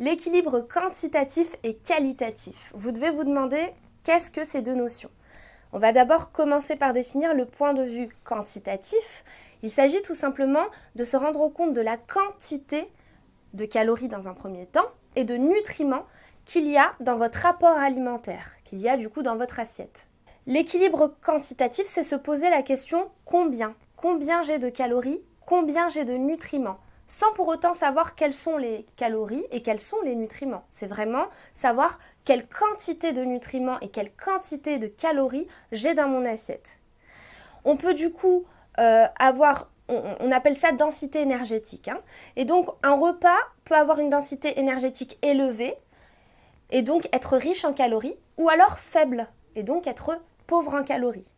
L'équilibre quantitatif et qualitatif. Vous devez vous demander qu'est-ce que ces deux notions On va d'abord commencer par définir le point de vue quantitatif. Il s'agit tout simplement de se rendre compte de la quantité de calories dans un premier temps et de nutriments qu'il y a dans votre apport alimentaire, qu'il y a du coup dans votre assiette. L'équilibre quantitatif, c'est se poser la question combien Combien j'ai de calories Combien j'ai de nutriments sans pour autant savoir quelles sont les calories et quels sont les nutriments. C'est vraiment savoir quelle quantité de nutriments et quelle quantité de calories j'ai dans mon assiette. On peut du coup euh, avoir, on, appelle ça densité énergétique. Hein. Et donc un repas peut avoir une densité énergétique élevée et donc être riche en calories ou alors faible et donc être pauvre en calories.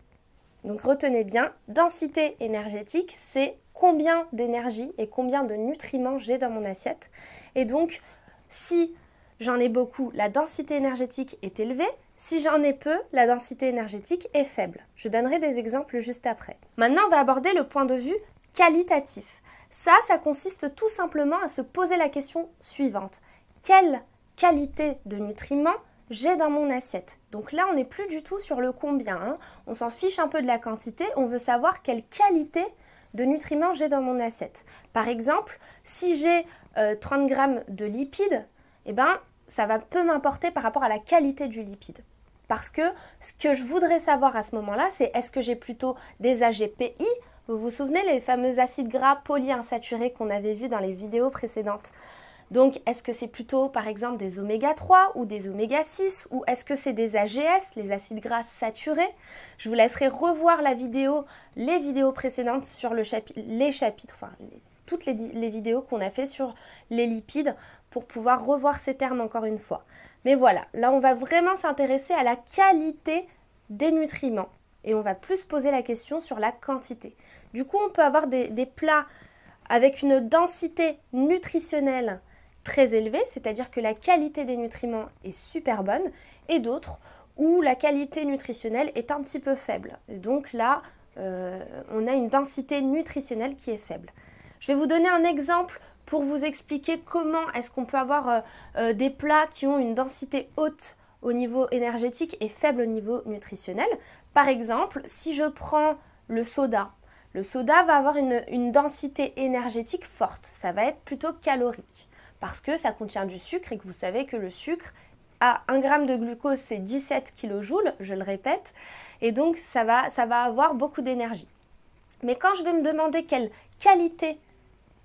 Donc retenez bien, densité énergétique, c'est combien d'énergie et combien de nutriments j'ai dans mon assiette. Et donc, si j'en ai beaucoup, la densité énergétique est élevée. Si j'en ai peu, la densité énergétique est faible. Je donnerai des exemples juste après. Maintenant, on va aborder le point de vue qualitatif. Ça, ça consiste tout simplement à se poser la question suivante. Quelle qualité de nutriments j'ai dans mon assiette. Donc là, on n'est plus du tout sur le combien. Hein. On s'en fiche un peu de la quantité. On veut savoir quelle qualité de nutriments j'ai dans mon assiette. Par exemple, si j'ai 30 euh, grammes de lipides, eh ben, ça va peu m'importer par rapport à la qualité du lipide. Parce que ce que je voudrais savoir à ce moment-là, c'est est-ce que j'ai plutôt des AGPI Vous vous souvenez les fameux acides gras polyinsaturés qu'on avait vus dans les vidéos précédentes donc, est-ce que c'est plutôt, par exemple, des oméga 3 ou des oméga 6 ou est-ce que c'est des AGS, les acides gras saturés Je vous laisserai revoir la vidéo, les vidéos précédentes sur les chapitres, enfin, toutes les, vidéos qu'on a fait sur les lipides pour pouvoir revoir ces termes encore une fois. Mais voilà, là, on va vraiment s'intéresser à la qualité des nutriments et on va plus poser la question sur la quantité. Du coup, on peut avoir des plats avec une densité nutritionnelle très élevé, c'est-à-dire que la qualité des nutriments est super bonne, et d'autres où la qualité nutritionnelle est un petit peu faible. Donc là, euh, on a une densité nutritionnelle qui est faible. Je vais vous donner un exemple pour vous expliquer comment est-ce qu'on peut avoir euh, euh, des plats qui ont une densité haute au niveau énergétique et faible au niveau nutritionnel. Par exemple, si je prends le soda, le soda va avoir une densité énergétique forte, ça va être plutôt calorique parce que ça contient du sucre et que vous savez que le sucre à 1 g de glucose, c'est 17 kJ, je le répète, et donc ça va, ça va avoir beaucoup d'énergie. Mais quand je vais me demander quelle qualité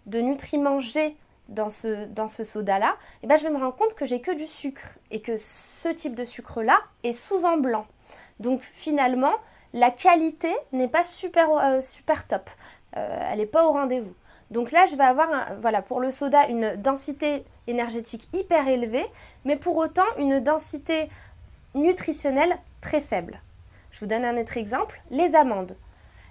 de nutriments j'ai dans ce, dans ce soda-là, eh ben je vais me rendre compte que j'ai que du sucre et que ce type de sucre-là est souvent blanc. Donc finalement, la qualité n'est pas super, euh, super top. Euh, elle n'est pas au rendez-vous. Donc là, je vais avoir, voilà, pour le soda, une densité énergétique hyper élevée, mais pour autant une densité nutritionnelle très faible. Je vous donne un autre exemple, les amandes.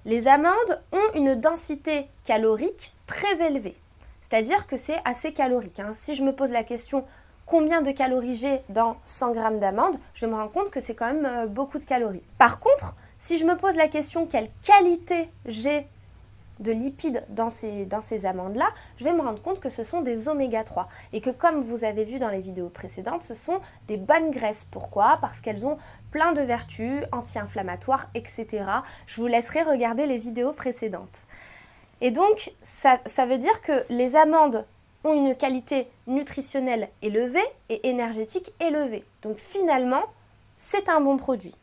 Les amandes ont une densité calorique très élevée, c'est-à-dire que c'est assez calorique. Hein. Si je me pose la question combien de calories j'ai dans 100 grammes d'amandes, je me rends compte que c'est quand même euh, beaucoup de calories. Par contre, si je me pose la question quelle qualité j'ai de lipides dans ces, dans ces amandes-là, je vais me rendre compte que ce sont des oméga 3 et que comme vous avez vu dans les vidéos précédentes, ce sont des bonnes graisses. Pourquoi Parce qu'elles ont plein de vertus, anti-inflammatoires, etc. Je vous laisserai regarder les vidéos précédentes. Et donc, ça, ça veut dire que les amandes ont une qualité nutritionnelle élevée et énergétique élevée. Donc finalement, c'est un bon produit.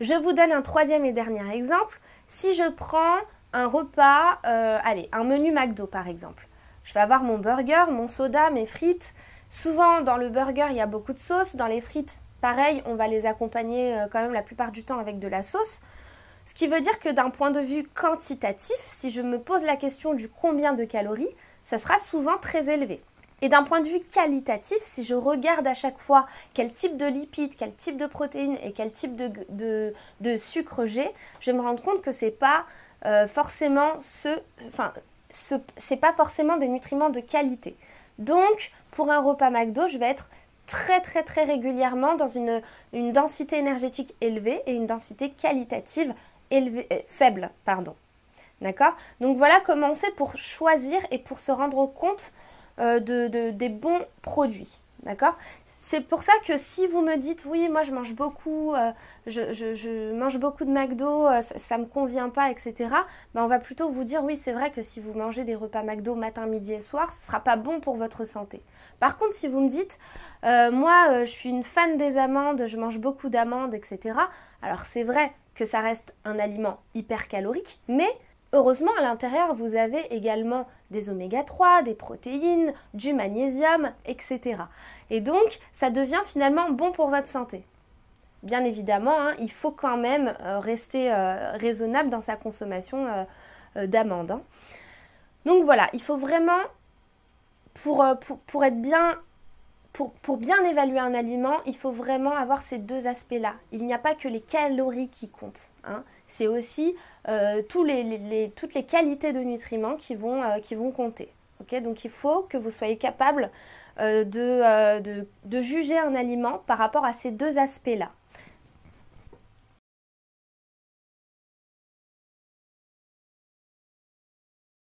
Je vous donne un troisième et dernier exemple. Si je prends un repas, euh, allez, un menu McDo par exemple. Je vais avoir mon burger, mon soda, mes frites. Souvent, dans le burger, il y a beaucoup de sauce. Dans les frites, pareil, on va les accompagner euh, quand même la plupart du temps avec de la sauce. Ce qui veut dire que d'un point de vue quantitatif, si je me pose la question du combien de calories, ça sera souvent très élevé. Et d'un point de vue qualitatif, si je regarde à chaque fois quel type de lipides, quel type de protéines et quel type de, de sucre j'ai, je vais me rendre compte que c'est pas euh, forcément ce, enfin, ce c'est pas forcément des nutriments de qualité. Donc, pour un repas McDo, je vais être très très très régulièrement dans une, densité énergétique élevée et une densité qualitative euh, faible. Pardon. D'accord Donc voilà comment on fait pour choisir et pour se rendre compte euh, de, de, des bons produits. D'accord C'est pour ça que si vous me dites oui, moi je mange beaucoup, euh, je, mange beaucoup de McDo, euh, ça, me convient pas, etc. Ben on va plutôt vous dire oui, c'est vrai que si vous mangez des repas McDo matin, midi et soir, ce sera pas bon pour votre santé. Par contre, si vous me dites euh, moi je suis une fan des amandes, je mange beaucoup d'amandes, etc. Alors c'est vrai que ça reste un aliment hyper calorique, mais Heureusement, à l'intérieur, vous avez également des oméga 3, des protéines, du magnésium, etc. Et donc, ça devient finalement bon pour votre santé. Bien évidemment, hein, il faut quand même euh, rester euh, raisonnable dans sa consommation euh, d'amandes. Hein. Donc voilà, il faut vraiment, pour, bien évaluer un aliment, il faut vraiment avoir ces deux aspects-là. Il n'y a pas que les calories qui comptent. Hein c'est aussi euh, toutes les qualités de nutriments qui vont, euh, compter. Donc il faut que vous soyez capable euh, de, juger un aliment par rapport à ces deux aspects-là.